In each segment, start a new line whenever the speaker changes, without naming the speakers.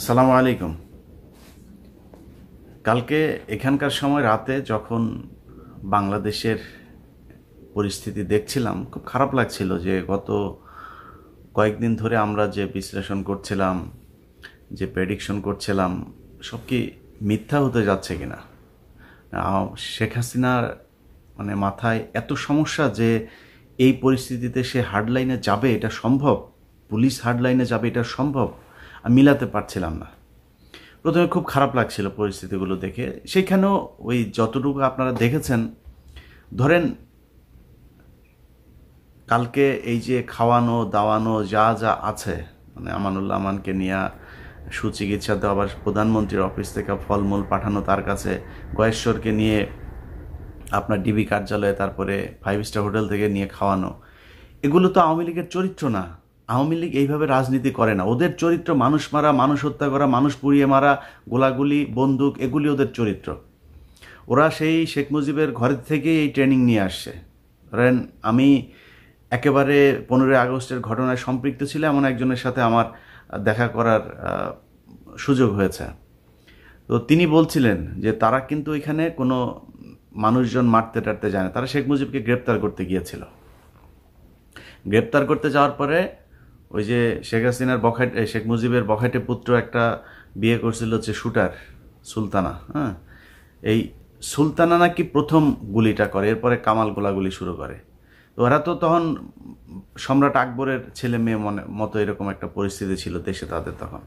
আসসালামু আলাইকুম কালকে এখানকার সময় রাতে যখন বাংলাদেশের পরিস্থিতি দেখছিলাম খুব খারাপ লাগছিল যে গত কয়েকদিন ধরে আমরা যে বিশ্লেষণ করছিলাম যে প্রেডিকশন করছিলাম সব কি মিথ্যা হতে যাচ্ছে কিনা শেখ হাসিনার মানে মাথায় এত সমস্যা যে এই পরিস্থিতিতে সে হার্ডলাইনে যাবে এটা সম্ভব পুলিশ হার্ডলাইনে যাবে এটা সম্ভব মিলাতে পারছিলাম না প্রথমে খুব খারাপ লাগছিল পরিস্থিতিগুলো দেখে সেখানেও ওই যতটুকু আপনারা দেখেছেন ধরেন কালকে এই যে খাওয়ানো দাওয়ানো যা যা আছে মানে আমানুল্লাহ আমানকে নিয়ে সুচিকিৎসা আবার প্রধানমন্ত্রীর অফিস থেকে ফলমূল পাঠানো তার কাছে গয়েশ্বরকে নিয়ে আপনার ডিবি কার্যালয়ে তারপরে ফাইভ স্টার হোটেল থেকে নিয়ে খাওয়ানো এগুলো তো আওয়ামী লীগের চরিত্র না আওয়ামী লীগ এইভাবে রাজনীতি করে না ওদের চরিত্র মানুষ মারা মানুষ হত্যা করা মানুষ পুড়িয়ে মারা গোলাগুলি বন্দুক এগুলি ওদের চরিত্র ওরা সেই শেখ মুজিবের ঘরের থেকেই এই ট্রেনিং নিয়ে আসছে ধরেন আমি একেবারে পনেরোই আগস্টের ঘটনায় সম্পৃক্ত ছিল এমন একজনের সাথে আমার দেখা করার সুযোগ হয়েছে তো তিনি বলছিলেন যে তারা কিন্তু এখানে কোনো মানুষজন মারতে টারতে যায় না তারা শেখ মুজিবকে গ্রেপ্তার করতে গিয়েছিল গ্রেপ্তার করতে যাওয়ার পরে ওই যে শেখ হাসিনার বখাট শেখ মুজিবের বখাটে পুত্র একটা বিয়ে করছিল হচ্ছে শুটার সুলতানা হ্যাঁ এই সুলতানা নাকি প্রথম গুলিটা করে এরপরে কামাল গোলাগুলি শুরু করে ওরা তো তখন সম্রাট আকবরের ছেলে মেয়ে মনে মতো এরকম একটা পরিস্থিতি ছিল দেশে তাদের তখন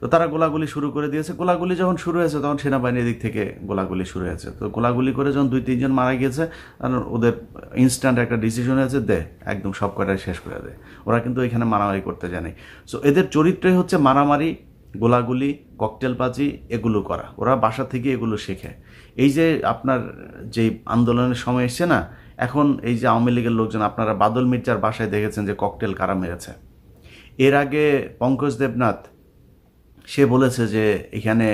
তো তারা গোলাগুলি শুরু করে দিয়েছে গোলাগুলি যখন শুরু হয়েছে তখন সেনাবাহিনীর দিক থেকে গোলাগুলি শুরু হয়েছে তো গোলাগুলি করে যখন দুই তিনজন মারা গিয়েছে কারণ ওদের ইনস্ট্যান্ট একটা ডিসিশন হয়েছে দে একদম সব কটাই শেষ করে দেয় ওরা কিন্তু এখানে মারামারি করতে জানে সো এদের চরিত্রই হচ্ছে মারামারি গোলাগুলি ককটেলবাজি এগুলো করা ওরা বাসা থেকে এগুলো শেখে এই যে আপনার যে আন্দোলনের সময় এসছে না এখন এই যে আওয়ামী লীগের লোকজন আপনারা বাদল মির্জার বাসায় দেখেছেন যে ককটেল কারা মেরেছে এর আগে পঙ্কজ দেবনাথ সে বলেছে যে এখানে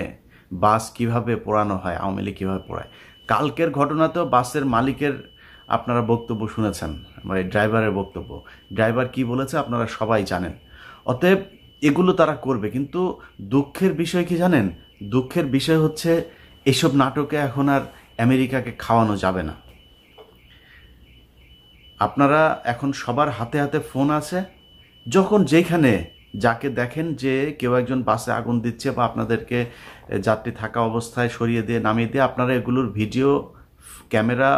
বাস কিভাবে পোড়ানো হয় আওয়ামী লীগ কীভাবে পড়ায় কালকের ঘটনাতেও বাসের মালিকের আপনারা বক্তব্য শুনেছেন মানে ড্রাইভারের বক্তব্য ড্রাইভার কি বলেছে আপনারা সবাই জানেন অতএব এগুলো তারা করবে কিন্তু দুঃখের বিষয় কি জানেন দুঃখের বিষয় হচ্ছে এসব নাটকে এখন আর আমেরিকাকে খাওয়ানো যাবে না আপনারা এখন সবার হাতে হাতে ফোন আছে যখন যেখানে যাকে দেখেন যে কেউ একজন বাসে আগুন দিচ্ছে বা আপনাদেরকে যাত্রী থাকা অবস্থায় সরিয়ে দিয়ে নামিয়ে দিয়ে আপনারা এগুলোর ভিডিও ক্যামেরা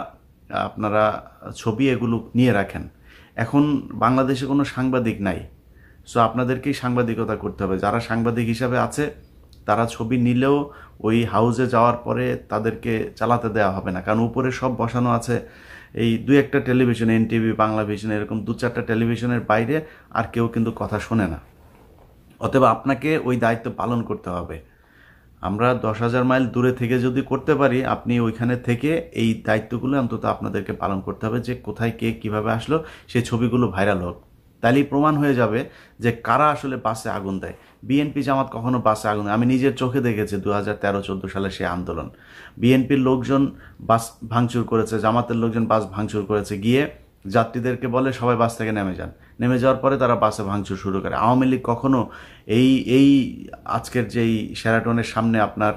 আপনারা ছবি এগুলো নিয়ে রাখেন এখন বাংলাদেশে কোনো সাংবাদিক নাই সো আপনাদেরকেই সাংবাদিকতা করতে হবে যারা সাংবাদিক হিসাবে আছে তারা ছবি নিলেও ওই হাউজে যাওয়ার পরে তাদেরকে চালাতে দেওয়া হবে না কারণ উপরে সব বসানো আছে এই দু একটা টেলিভিশন এনটিভি বাংলা ভিশন এরকম দু চারটা টেলিভিশনের বাইরে আর কেউ কিন্তু কথা শোনে না অতএব আপনাকে ওই দায়িত্ব পালন করতে হবে আমরা দশ হাজার মাইল দূরে থেকে যদি করতে পারি আপনি ওইখানে থেকে এই দায়িত্বগুলো অন্তত আপনাদেরকে পালন করতে হবে যে কোথায় কে কিভাবে আসলো সে ছবিগুলো ভাইরাল হোক তাহলেই প্রমাণ হয়ে যাবে যে কারা আসলে বাসে আগুন দেয় বিএনপি জামাত কখনো বাসে আগুন আমি নিজের চোখে দেখেছি দু হাজার তেরো চোদ্দো সালে সেই আন্দোলন বিএনপির লোকজন বাস ভাঙচুর করেছে জামাতের লোকজন বাস ভাঙচুর করেছে গিয়ে যাত্রীদেরকে বলে সবাই বাস থেকে নেমে যান নেমে যাওয়ার পরে তারা বাসে ভাঙচুর শুরু করে আওয়ামী লীগ কখনো এই এই আজকের যেই শ্যারাটনের সামনে আপনার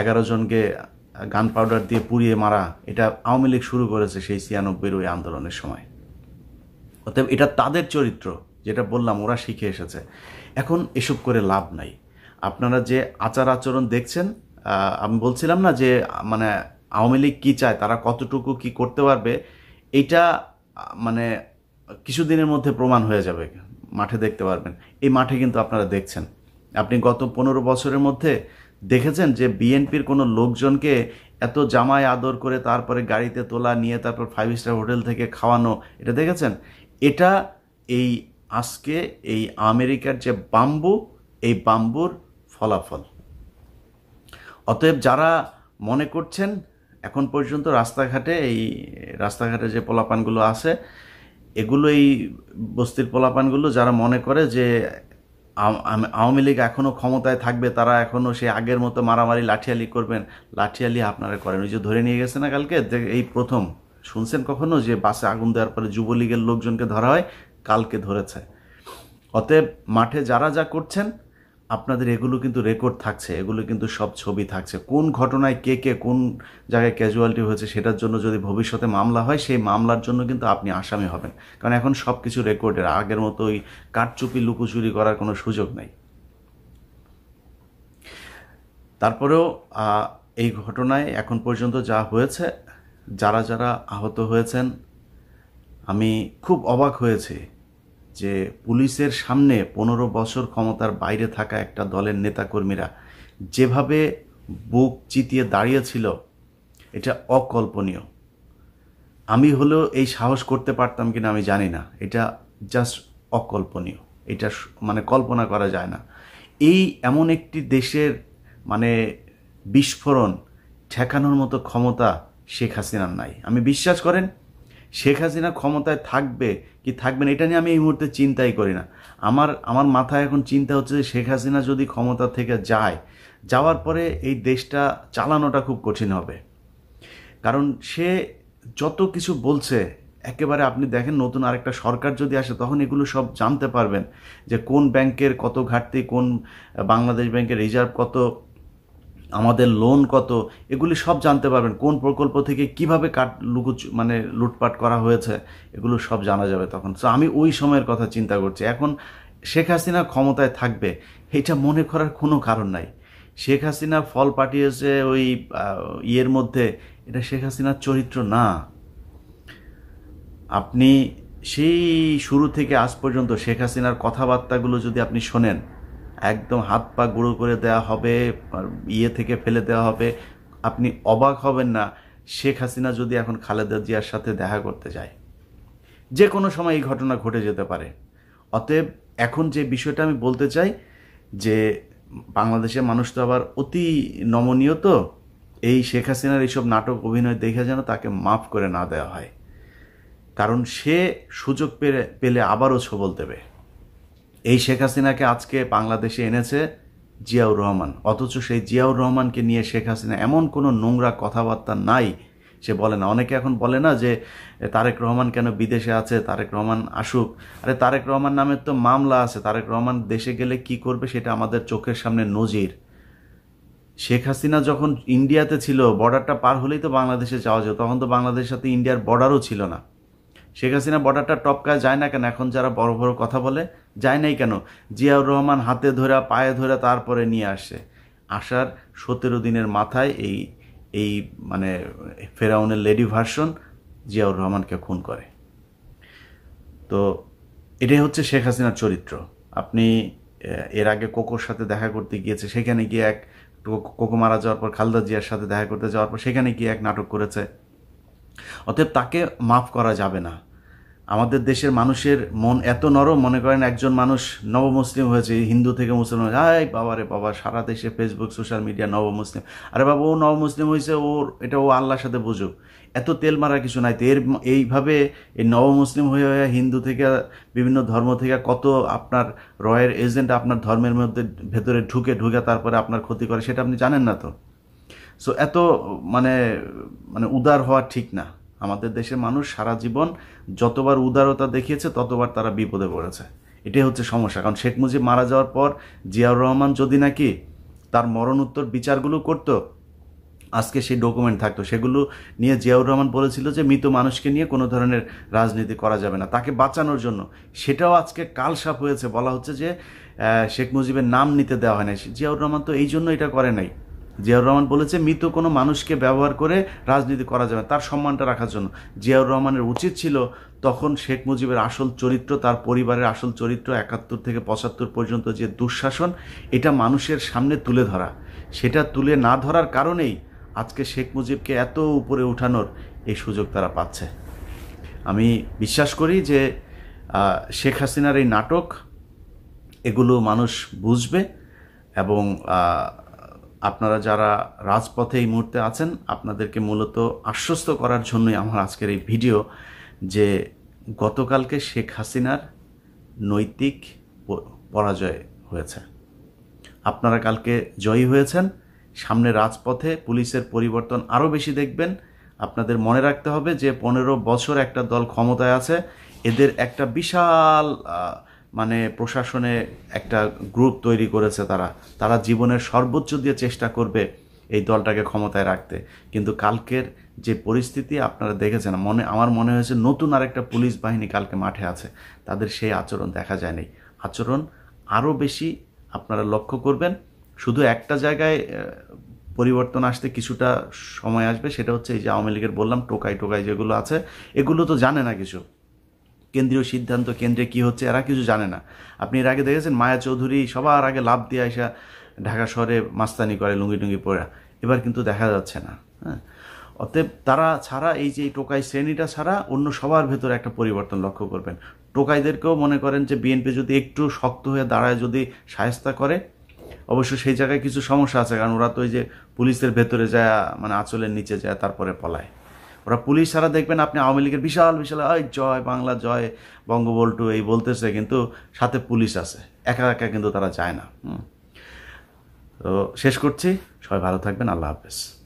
এগারো জনকে গান পাউডার দিয়ে পুড়িয়ে মারা এটা আওয়ামী লীগ শুরু করেছে সেই ছিয়ানব্বইয়ের ওই আন্দোলনের সময় অতএব এটা তাদের চরিত্র যেটা বললাম ওরা শিখে এসেছে এখন এসব করে লাভ নাই আপনারা যে আচার আচরণ দেখছেন আমি বলছিলাম না যে মানে আওয়ামী লীগ কী চায় তারা কতটুকু কি করতে পারবে এটা মানে কিছুদিনের মধ্যে প্রমাণ হয়ে যাবে মাঠে দেখতে পারবেন এই মাঠে কিন্তু আপনারা দেখছেন আপনি গত পনেরো বছরের মধ্যে দেখেছেন যে বিএনপির কোনো লোকজনকে এত জামায় আদর করে তারপরে গাড়িতে তোলা নিয়ে তারপর ফাইভ স্টার হোটেল থেকে খাওয়ানো এটা দেখেছেন এটা এই আজকে এই আমেরিকার যে বাম্বু এই বাম্বুর ফলাফল অতএব যারা মনে করছেন এখন পর্যন্ত রাস্তাঘাটে এই রাস্তাঘাটে যে পোলাপানগুলো আছে এগুলো এই বস্তির পোলাপানগুলো যারা মনে করে যে আওয়ামী লীগ এখনও ক্ষমতায় থাকবে তারা এখনও সে আগের মতো মারামারি লাঠিয়ালি করবেন লাঠিয়ালি আপনারা করেন ওই যে ধরে নিয়ে গেছে না কালকে এই প্রথম শুনছেন কখনো যে বাসে আগুন দেওয়ার পরে যুবলীগের লোকজনকে ধরা হয় কালকে ধরেছে অতএব মাঠে যারা যা করছেন আপনাদের এগুলো কিন্তু রেকর্ড থাকছে এগুলো কিন্তু সব ছবি থাকছে কোন ঘটনায় কে কে কোন জায়গায় ক্যাজুয়ালিটি হয়েছে সেটার জন্য যদি ভবিষ্যতে মামলা হয় সেই মামলার জন্য কিন্তু আপনি আসামি হবেন কারণ এখন সব কিছু রেকর্ডের আগের মতো ওই কাঠচুপি লুকোচুরি করার কোনো সুযোগ নেই তারপরেও এই ঘটনায় এখন পর্যন্ত যা হয়েছে যারা যারা আহত হয়েছেন আমি খুব অবাক হয়েছি যে পুলিশের সামনে পনেরো বছর ক্ষমতার বাইরে থাকা একটা দলের নেতাকর্মীরা যেভাবে বুক চিতিয়ে দাঁড়িয়েছিল এটা অকল্পনীয় আমি হলেও এই সাহস করতে পারতাম কিনা আমি জানি না এটা জাস্ট অকল্পনীয় এটা মানে কল্পনা করা যায় না এই এমন একটি দেশের মানে বিস্ফোরণ ঠেকানোর মতো ক্ষমতা শেখ হাসিনার নাই আমি বিশ্বাস করেন শেখ হাসিনা ক্ষমতায় থাকবে কি থাকবে না এটা নিয়ে আমি এই মুহূর্তে চিন্তাই করি না আমার আমার মাথায় এখন চিন্তা হচ্ছে যে শেখ হাসিনা যদি ক্ষমতা থেকে যায় যাওয়ার পরে এই দেশটা চালানোটা খুব কঠিন হবে কারণ সে যত কিছু বলছে একেবারে আপনি দেখেন নতুন আরেকটা সরকার যদি আসে তখন এগুলো সব জানতে পারবেন যে কোন ব্যাংকের কত ঘাটতি কোন বাংলাদেশ ব্যাংকের রিজার্ভ কত আমাদের লোন কত এগুলি সব জানতে পারবেন কোন প্রকল্প থেকে কিভাবে কাট লুকু মানে লুটপাট করা হয়েছে এগুলো সব জানা যাবে তখন সো আমি ওই সময়ের কথা চিন্তা করছি এখন শেখ হাসিনা ক্ষমতায় থাকবে এটা মনে করার কোনো কারণ নাই শেখ হাসিনা ফল পাঠিয়েছে ওই ইয়ের মধ্যে এটা শেখ হাসিনার চরিত্র না আপনি সেই শুরু থেকে আজ পর্যন্ত শেখ হাসিনার কথাবার্তাগুলো যদি আপনি শোনেন একদম হাত পা গুঁড়ো করে দেয়া হবে ইয়ে থেকে ফেলে দেওয়া হবে আপনি অবাক হবেন না শেখ হাসিনা যদি এখন খালেদা জিয়ার সাথে দেখা করতে যায় যে কোনো সময় এই ঘটনা ঘটে যেতে পারে অতএব এখন যে বিষয়টা আমি বলতে চাই যে বাংলাদেশের মানুষ তো আবার অতি নমনীয় তো এই শেখ হাসিনার এইসব নাটক অভিনয় দেখে যেন তাকে মাফ করে না দেওয়া হয় কারণ সে সুযোগ পেলে পেলে আবারও ছবল দেবে এই শেখ হাসিনাকে আজকে বাংলাদেশে এনেছে জিয়াউর রহমান অথচ সেই জিয়াউর রহমানকে নিয়ে শেখ হাসিনা এমন কোনো নোংরা কথাবার্তা নাই সে বলে না অনেকে এখন বলে না যে তারেক রহমান কেন বিদেশে আছে তারেক রহমান আসুক আরে তারেক রহমান নামের তো মামলা আছে তারেক রহমান দেশে গেলে কি করবে সেটা আমাদের চোখের সামনে নজির শেখ হাসিনা যখন ইন্ডিয়াতে ছিল বর্ডারটা পার হলেই তো বাংলাদেশে যাওয়া যায় তখন তো বাংলাদেশের সাথে ইন্ডিয়ার বর্ডারও ছিল না শেখ হাসিনা বর্ডারটা টপকায় যায় না কেন এখন যারা বড় বড় কথা বলে যায় নাই কেন জিয়াউর রহমান হাতে ধরা পায়ে ধরা তারপরে নিয়ে আসে আসার সতেরো দিনের মাথায় এই এই মানে ফেরাউনের লেডি ভার্সন জিয়াউর রহমানকে খুন করে তো এটাই হচ্ছে শেখ হাসিনার চরিত্র আপনি এর আগে কোকোর সাথে দেখা করতে গিয়েছে সেখানে গিয়ে এক কোকো মারা যাওয়ার পর খালদা জিয়ার সাথে দেখা করতে যাওয়ার পর সেখানে গিয়ে এক নাটক করেছে অতএব তাকে মাফ করা যাবে না আমাদের দেশের মানুষের মন এত নরম মনে করেন একজন মানুষ নবমুসলিম হয়েছে হিন্দু থেকে মুসলমান হাই বাবা রে বাবা সারা দেশে ফেসবুক সোশ্যাল মিডিয়া নবমুসলিম আরে বাবা ও নবমুসলিম হয়েছে ওর এটা ও আল্লাহর সাথে বুঝুক এত তেল মারা কিছু নাই তো এর এইভাবে এই নবমুসলিম হয়ে হয়ে হিন্দু থেকে বিভিন্ন ধর্ম থেকে কত আপনার রয়ের এজেন্ট আপনার ধর্মের মধ্যে ভেতরে ঢুকে ঢুকে তারপরে আপনার ক্ষতি করে সেটা আপনি জানেন না তো সো এত মানে মানে উদার হওয়া ঠিক না আমাদের দেশের মানুষ সারা জীবন যতবার উদারতা দেখিয়েছে ততবার তারা বিপদে পড়েছে এটাই হচ্ছে সমস্যা কারণ শেখ মুজিব মারা যাওয়ার পর জিয়াউর রহমান যদি নাকি তার মরণোত্তর বিচারগুলো করতো আজকে সেই ডকুমেন্ট থাকতো সেগুলো নিয়ে জিয়াউর রহমান বলেছিল যে মৃত মানুষকে নিয়ে কোনো ধরনের রাজনীতি করা যাবে না তাকে বাঁচানোর জন্য সেটাও আজকে কালসাপ হয়েছে বলা হচ্ছে যে শেখ মুজিবের নাম নিতে দেওয়া হয় না জিয়াউর রহমান তো এই জন্য এটা করে নাই জিয়াউর রহমান বলেছে মৃত কোনো মানুষকে ব্যবহার করে রাজনীতি করা যাবে তার সম্মানটা রাখার জন্য জিয়াউর রহমানের উচিত ছিল তখন শেখ মুজিবের আসল চরিত্র তার পরিবারের আসল চরিত্র একাত্তর থেকে পঁচাত্তর পর্যন্ত যে দুঃশাসন এটা মানুষের সামনে তুলে ধরা সেটা তুলে না ধরার কারণেই আজকে শেখ মুজিবকে এত উপরে উঠানোর এই সুযোগ তারা পাচ্ছে আমি বিশ্বাস করি যে শেখ হাসিনার এই নাটক এগুলো মানুষ বুঝবে এবং আপনারা যারা রাজপথে এই মুহূর্তে আছেন আপনাদেরকে মূলত আশ্বস্ত করার জন্যই আমার আজকের এই ভিডিও যে গতকালকে শেখ হাসিনার নৈতিক পরাজয় হয়েছে আপনারা কালকে জয়ী হয়েছেন সামনে রাজপথে পুলিশের পরিবর্তন আরও বেশি দেখবেন আপনাদের মনে রাখতে হবে যে পনেরো বছর একটা দল ক্ষমতায় আছে এদের একটা বিশাল মানে প্রশাসনে একটা গ্রুপ তৈরি করেছে তারা তারা জীবনের সর্বোচ্চ দিয়ে চেষ্টা করবে এই দলটাকে ক্ষমতায় রাখতে কিন্তু কালকের যে পরিস্থিতি আপনারা দেখেছেন মনে আমার মনে হয়েছে নতুন আরেকটা পুলিশ বাহিনী কালকে মাঠে আছে তাদের সেই আচরণ দেখা যায়নি আচরণ আরও বেশি আপনারা লক্ষ্য করবেন শুধু একটা জায়গায় পরিবর্তন আসতে কিছুটা সময় আসবে সেটা হচ্ছে এই যে আওয়ামী লীগের বললাম টোকাই টোকাই যেগুলো আছে এগুলো তো জানে না কিছু কেন্দ্রীয় সিদ্ধান্ত কেন্দ্রে কি হচ্ছে এরা কিছু জানে না আপনি এর আগে দেখেছেন মায়া চৌধুরী সবার আগে লাভ দিয়ে আসা ঢাকা শহরে মাস্তানি করে লুঙ্গি টুঙ্গি পড়া এবার কিন্তু দেখা যাচ্ছে না হ্যাঁ অতএব তারা ছাড়া এই যে টোকাই শ্রেণীটা ছাড়া অন্য সবার ভেতরে একটা পরিবর্তন লক্ষ্য করবেন টোকাইদেরকেও মনে করেন যে বিএনপি যদি একটু শক্ত হয়ে দাঁড়ায় যদি সায়স্তা করে অবশ্য সেই জায়গায় কিছু সমস্যা আছে কারণ ওরা তো ওই যে পুলিশের ভেতরে যায় মানে আঁচলের নিচে যায় তারপরে পলায় ওরা পুলিশ ছাড়া দেখবেন আপনি আওয়ামী লীগের বিশাল বিশাল এই জয় বাংলা জয় বঙ্গবল্টু এই বলতেছে কিন্তু সাথে পুলিশ আছে একা একা কিন্তু তারা যায় না তো শেষ করছি সবাই ভালো থাকবেন আল্লাহ হাফেজ